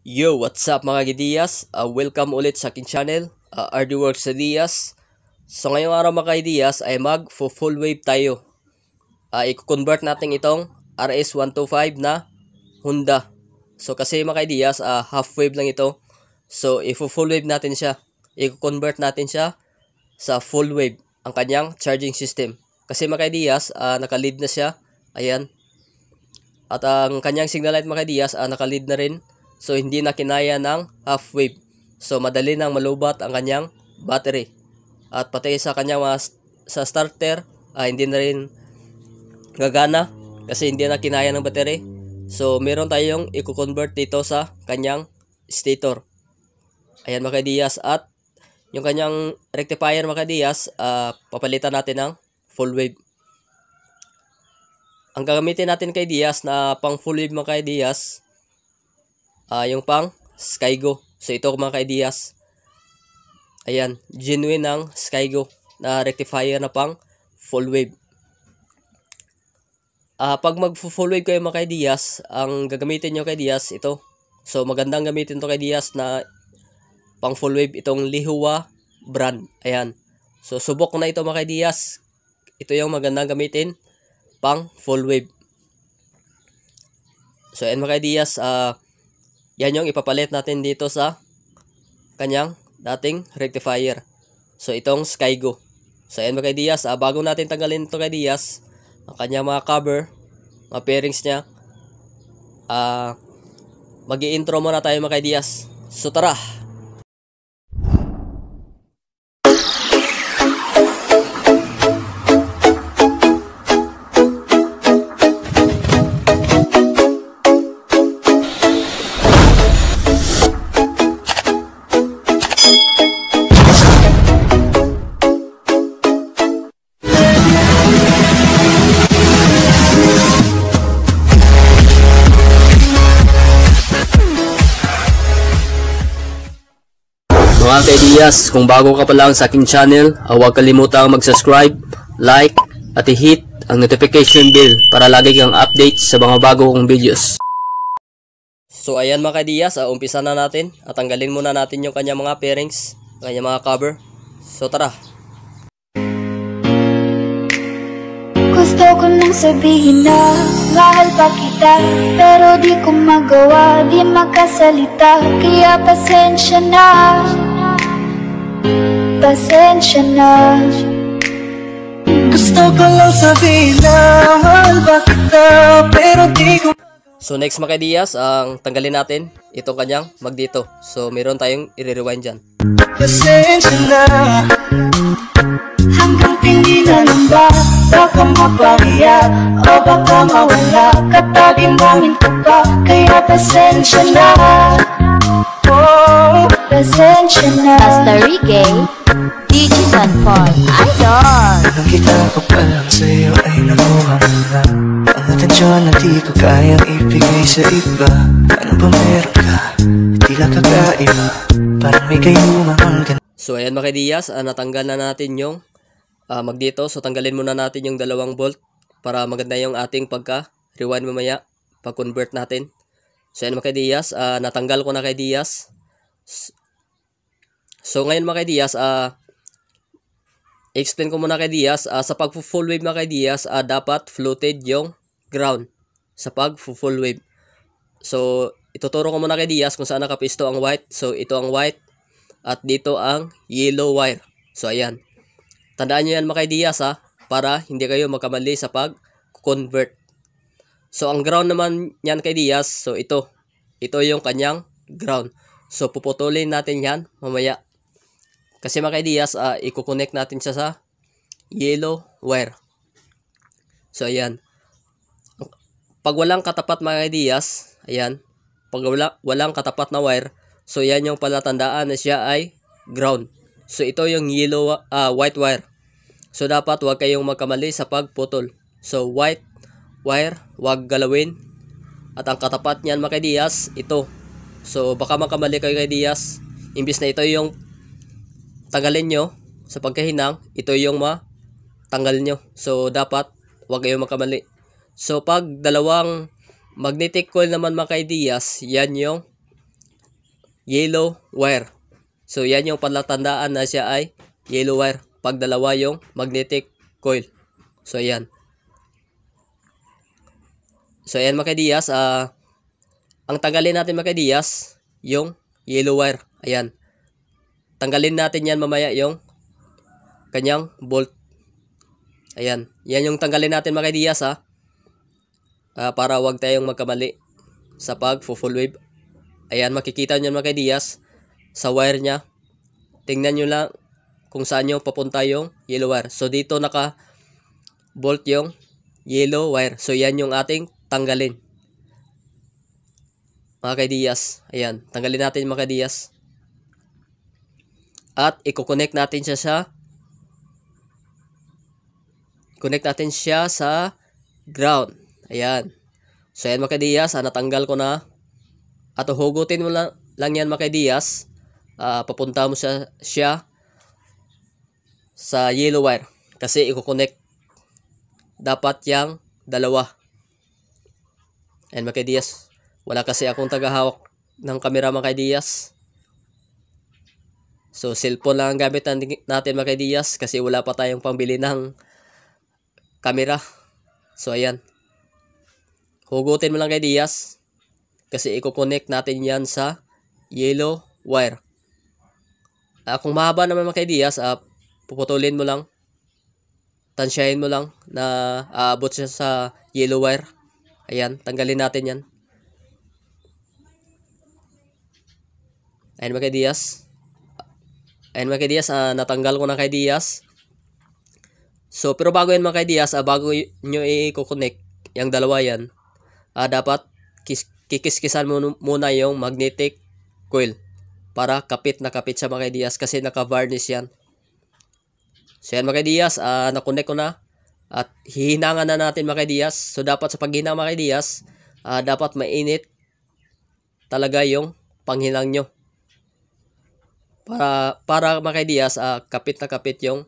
Yo, what's up mga Gidiyas? Uh, welcome ulit sa akin channel, uh, ah, RD Works Diaz. So ngayong araw mga Gidiyas ay mag full wave tayo. Uh, I-convert natin itong RS125 na Honda. So kasi mga Gidiyas, uh, half wave lang ito. So i-full wave natin siya. I-convert natin siya sa full wave, ang kanyang charging system. Kasi mga Gidiyas, uh, naka-lead na siya. Ayan. At ang kanyang signal light mga Gidiyas, uh, naka-lead na rin. So hindi na kinaya ng half wave. So madali nang malubat ang kanyang battery. At pati sa kanyang mga sa starter ah, hindi na rin gagana kasi hindi na kinaya ng battery. So meron tayong i-convert dito sa kanyang stator. Ayan mga Diaz at yung kanyang rectifier mga Diaz uh, ah, papalitan natin ng full wave. Ang gagamitin natin kay Diaz na pang full wave mga Diaz uh, yung pang Skygo. So ito mga ka-ideas. Ayan, genuine ng Skygo na rectifier na pang full wave. Uh, pag mag-full wave kayo mga ka-ideas, ang gagamitin nyo ka-ideas ito. So magandang gamitin to ka-ideas na pang full wave itong Lihua brand. Ayan. So subok na ito mga ka-ideas. Ito yung magandang gamitin pang full wave. So, and mga ideas, uh, ah, yan yung ipapalit natin dito sa kanyang dating rectifier. So, itong Skygo. So, ayan mga kay Diaz. Ah, bago natin tanggalin ito kay Diaz, ang kanyang mga cover, mga pairings niya, ah, mag-i-intro muna tayo mga kay Diaz. So, tara! Mga kaidiyas, kung bago ka pa lang sa aking channel, ah, huwag kalimutang mag-subscribe, like, at i-hit ang notification bell para lagi kang update sa mga bago kong videos. So ayan mga kaidiyas, uh, ah, umpisa na natin at tanggalin muna natin yung kanya mga pairings, kanya mga cover. So tara! Gusto ko nang sabihin na mahal pa kita Pero di ko magawa, di makasalita Kaya pasensya na pasensya na Gusto ko lang sabihin na mahal Pero di ko So next mga ideas, ang tanggalin natin itong kanyang magdito. So meron tayong i-rewind dyan. Pasensya na Hanggang tinginan ang ba Baka mapahiya O baka mawala Kapag inangin ko pa Kaya pasensya na Oh Pasensya na Hasta Rique Digitan Paul Idol Nakakita ko pa sa'yo ay nakuha mo na Ang atensyon na di ko kayang ibigay sa iba Ano ba meron ka? Tila kakaiba Parang may kayuma ganda So ayan mga Diaz, uh, natanggal na natin yung uh, mag So tanggalin muna natin yung dalawang bolt para maganda yung ating pagka rewind mamaya pag convert natin. So ayan mga Diaz, uh, natanggal ko na kay Diaz. So ngayon mga Diaz, uh, explain ko muna kay Diaz, uh, sa pag-full wave na kay Diaz, uh, dapat floated yung ground sa pag-full wave. So, ituturo ko muna kay Diaz kung saan nakapisto ang white. So, ito ang white at dito ang yellow wire. So, ayan. Tandaan nyo yan mga kay Diaz ha, ah, para hindi kayo magkamali sa pag-convert. So, ang ground naman yan kay Diaz, so ito. Ito yung kanyang ground. So, puputulin natin yan mamaya. Kasi mga ideas, uh, i-connect natin siya sa yellow wire. So, ayan. Pag walang katapat mga ideas, ayan, pag wala, walang katapat na wire, so ayan yung palatandaan na siya ay ground. So, ito yung yellow, uh, white wire. So, dapat wag kayong magkamali sa pagputol. So, white wire, wag galawin. At ang katapat niyan mga ideas, ito. So, baka magkamali kayo kay Diaz. Imbis na ito yung tagalin nyo sa pagkahinang, ito yung matanggal nyo. So, dapat wag kayong makamali. So, pag dalawang magnetic coil naman mga kaidiyas, yan yung yellow wire. So, yan yung palatandaan na siya ay yellow wire. Pag dalawa yung magnetic coil. So, ayan. So, ayan mga kaidiyas, ah, uh, ang tagalin natin mga kaidiyas, yung yellow wire. Ayan tanggalin natin yan mamaya yung kanyang bolt. Ayan. Yan yung tanggalin natin mga ideas ha. Uh, para wag tayong magkamali sa pag full wave. Ayan, makikita nyo mga ideas sa wire niya. Tingnan nyo lang kung saan nyo papunta yung yellow wire. So, dito naka bolt yung yellow wire. So, yan yung ating tanggalin. Mga kaidiyas. Ayan, tanggalin natin mga kaidiyas at i-connect natin siya sa connect natin siya sa ground. Ayan. So, ayan mga kadiyas, ah, natanggal ko na. At uhugutin mo lang, lang yan mga kadiyas. Ah, papunta mo siya, siya sa yellow wire. Kasi i-connect dapat yang dalawa. Ayan mga kadiyas, wala kasi akong tagahawak ng kamera mga kadiyas. So, cellphone lang ang gamit natin mga Diaz kasi wala pa tayong pambili ng camera. So, ayan. Hugutin mo lang kay Diaz kasi i-connect natin yan sa yellow wire. Uh, kung mahaba naman mga Diaz, uh, ah, puputulin mo lang. Tansyahin mo lang na aabot siya sa yellow wire. Ayan, tanggalin natin yan. Ayan mga Diaz. And mga kay Diaz, uh, natanggal ko na kay Diaz. So, pero bago yan mga kay uh, bago nyo i-connect yung dalawa yan, uh, dapat kis kikiskisan mo muna yung magnetic coil para kapit na kapit sa mga kay kasi naka-varnish yan. So yan mga kay Diaz, uh, nakonect ko na at hihinangan na natin mga kay So dapat sa paghinang mga kay uh, dapat mainit talaga yung panghinang nyo. Para, para mga ideas, uh, kapit na kapit yung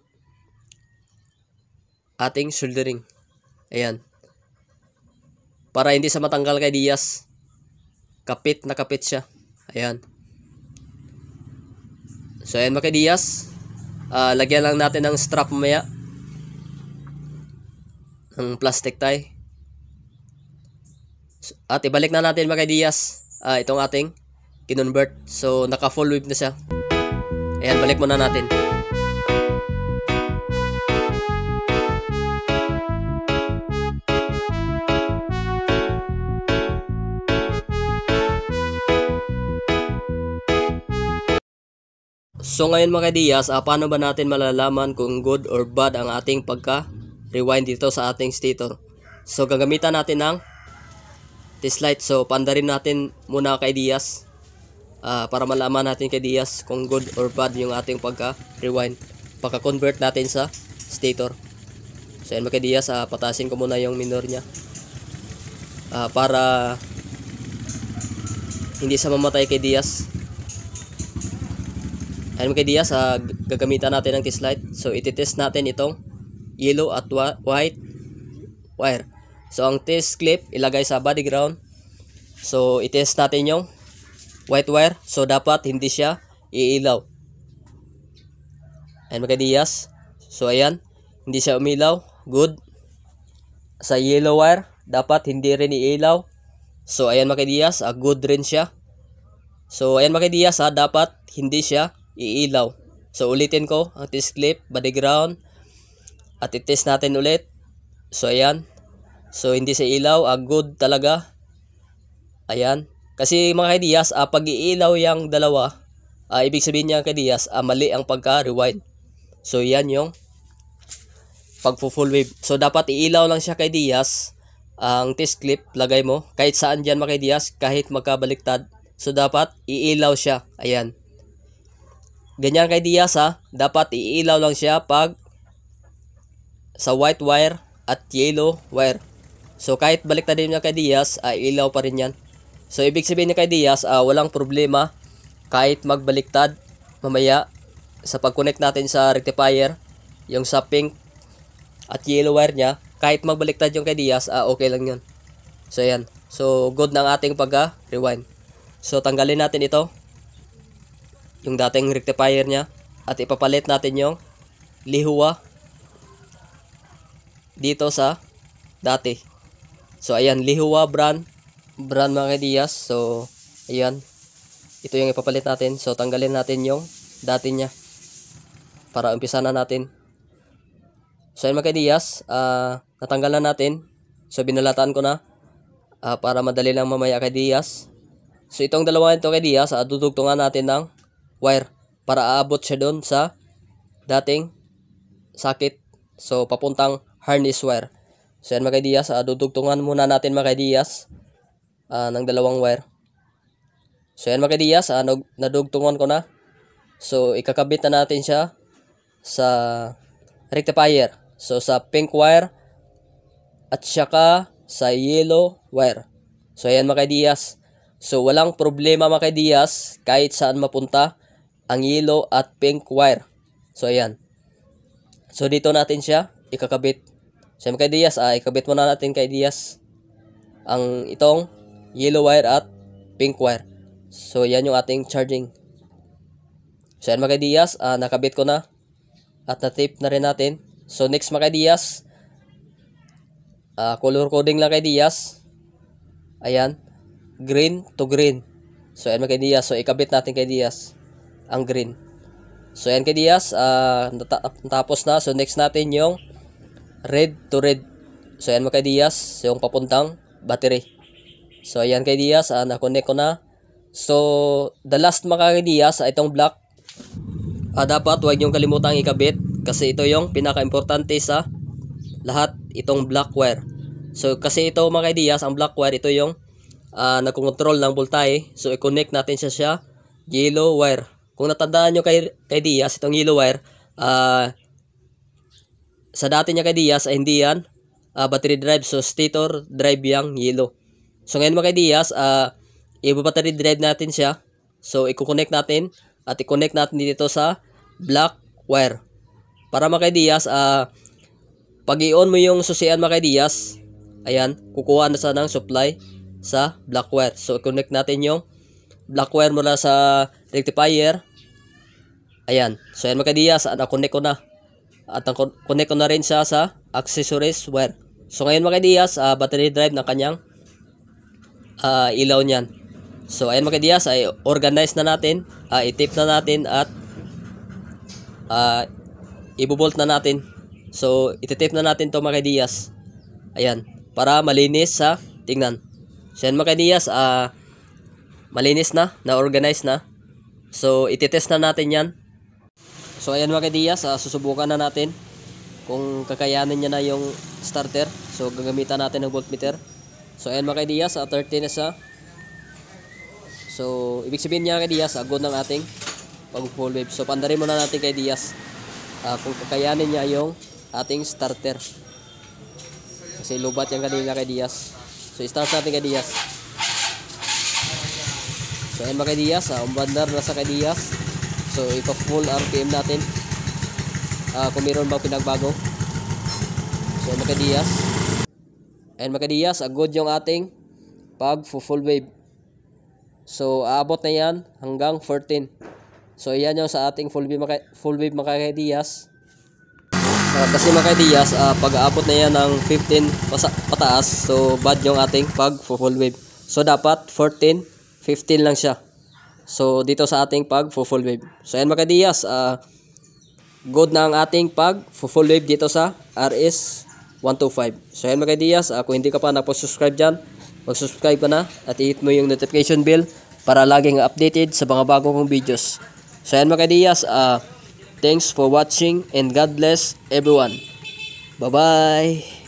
ating soldering. Ayan. Para hindi sa matanggal kay Diaz. Kapit na kapit siya. Ayan. So, ayan mga Diaz. Uh, lagyan lang natin ng strap maya. Ng plastic tie. At ibalik na natin mga Diaz. Uh, itong ating kinonvert. So, naka full wave na siya. Ayan, balik muna natin. So ngayon mga Diaz, uh, ah, paano ba natin malalaman kung good or bad ang ating pagka-rewind dito sa ating stator? So gagamitan natin ng test light. So pandarin natin muna kay Diaz uh, para malaman natin kay Diaz kung good or bad yung ating pagka-rewind. Pagka-convert natin sa stator. So yan kay Diaz, uh, patasin ko muna yung minor niya. Uh, para hindi sa mamatay kay Diaz. Ayan kay Diaz, uh, gagamitan natin ng test light. So ititest natin itong yellow at white wire. So ang test clip ilagay sa body ground. So itest natin yung white wire. So, dapat hindi siya iilaw. And magkadiyas. So, ayan. Hindi siya umilaw. Good. Sa yellow wire, dapat hindi rin iilaw. So, ayan makidiyas. Uh, ah, good rin siya. So, ayan makidiyas ha. Ah, dapat hindi siya iilaw. So, ulitin ko ang test clip, body ground. At itest natin ulit. So, ayan. So, hindi siya ilaw. Uh, ah, good talaga. Ayan. Kasi mga kadiyas, uh, ah, pag iilaw yung dalawa, uh, ibig sabihin niya kadiyas, uh, ah, mali ang pagka-rewind. So yan yung pagpo-full wave. So dapat iilaw lang siya kay Diaz ang test clip, lagay mo. Kahit saan dyan mga kay Diaz, kahit magkabaliktad. So dapat iilaw siya. Ayan. Ganyan kay Diaz ha. Dapat iilaw lang siya pag sa white wire at yellow wire. So kahit baliktad din niya kay Diaz, uh, iilaw pa rin yan. So, ibig sabihin ni kay Diaz, uh, walang problema kahit magbaliktad mamaya sa pag-connect natin sa rectifier, yung sa pink at yellow wire niya, kahit magbaliktad yung kay Diaz, uh, okay lang yun. So, ayan. So, good ng ating pag-rewind. Ah, so, tanggalin natin ito, yung dating rectifier niya, at ipapalit natin yung lihua dito sa dati. So, ayan, lihua brand brand mga kaidias. So, ayan. Ito yung ipapalit natin. So, tanggalin natin yung dati niya. Para umpisa na natin. So, ayan mga kaidias. Uh, ah, natanggal na natin. So, binalatan ko na. Uh, para madali lang mamaya kay kaidias. So, itong dalawa nito kay kaidias, uh, ah, dudugtungan natin ng wire. Para aabot siya doon sa dating sakit. So, papuntang harness wire. So, yan mga kaidias, uh, dudugtungan muna natin mga kaidias uh, ng dalawang wire. So yan mga kadiyas, uh, ah, nadugtungon ko na. So ikakabit na natin siya sa rectifier. So sa pink wire at saka sa yellow wire. So ayan mga kadiyas. So walang problema mga kadiyas kahit saan mapunta ang yellow at pink wire. So ayan. So dito natin siya ikakabit. So mga kadiyas, ah, ikabit muna natin kay diyas ang itong yellow wire at pink wire. So, yan yung ating charging. So, yan mga ideas, uh, nakabit ko na at na-tape na rin natin. So, next mga ideas, uh, color coding lang kay Diaz. Ayan, green to green. So, yan kay Diaz. So, ikabit natin kay Diaz ang green. So, yan kay Diaz. Uh, tapos na. So, next natin yung red to red. So, ayan kay Diaz, yung papuntang battery. So, ayan kay Diaz. Uh, ah, na-connect ko na. So, the last mga kay Diaz, uh, itong block. Uh, dapat huwag niyong kalimutang ikabit kasi ito yung pinaka-importante sa lahat itong black wire. So, kasi ito mga kay Diaz, ang black wire, ito yung uh, nagkontrol ng voltahe. So, i-connect natin siya siya yellow wire. Kung natandaan nyo kay, kay Diaz, itong yellow wire, uh, sa dati niya kay Diaz ay hindi yan uh, battery drive. So, stator drive yung yellow. So, ngayon mga ideas, uh, ah, i-battery dread natin siya. So, i-connect natin at i-connect natin dito sa black wire. Para mga ideas, uh, ah, pag i-on mo yung susian mga ideas, ayan, kukuha na sana ng supply sa black wire. So, i-connect natin yung black wire mula sa rectifier. Ayan. So, yan mga ideas, uh, na-connect ko na. At ang connect ko na rin siya sa accessories wire. So, ngayon mga ideas, uh, ah, battery drive ng kanyang uh, ilaw niyan. So ayan mga kadiyas ay organize na natin, uh, ah, itip na natin at uh, ah, ibubolt na natin. So ititip na natin to mga kadiyas. Ayan, para malinis sa tingnan. So ayan mga kadiyas, uh, malinis na, na-organize na. So ititest na natin yan. So ayan mga kadiyas, uh, susubukan na natin kung kakayanin niya na yung starter. So gagamitan natin ng voltmeter. So, ayan mga kaidiya, sa 30 na sa. So, ibig sabihin niya kaidiya, sa ah, good ng ating pag-full wave. So, pandarin muna natin kay Diaz uh, kung kakayanin niya yung ating starter. Kasi lubat yan kanina kay Diaz. So, start natin kay Diaz. So, ayan mga kay Diaz, uh, ah, umbandar na sa kay Diaz. So, ipa-full RPM natin. Uh, kung mayroon bang pinagbago. So, mga kay Diaz. And makadiyas, agod yung ating pag full wave. So, aabot na yan hanggang 14. So, yan yung sa ating full wave, maka full wave makakadiyas. Uh, ah, kasi makadiyas, uh, ah, pag aabot na yan ng 15 pataas, so bad yung ating pag full wave. So, dapat 14, 15 lang siya. So, dito sa ating pag full wave. So, yan makadiyas, uh, ah, good na ang ating pag full wave dito sa RS 125. So yan mga ideas, uh, kung hindi ka pa nagpo-subscribe dyan, mag-subscribe ka na at i-hit mo yung notification bell para laging updated sa mga bago kong videos. So yan mga ideas, uh, thanks for watching and God bless everyone. Bye-bye!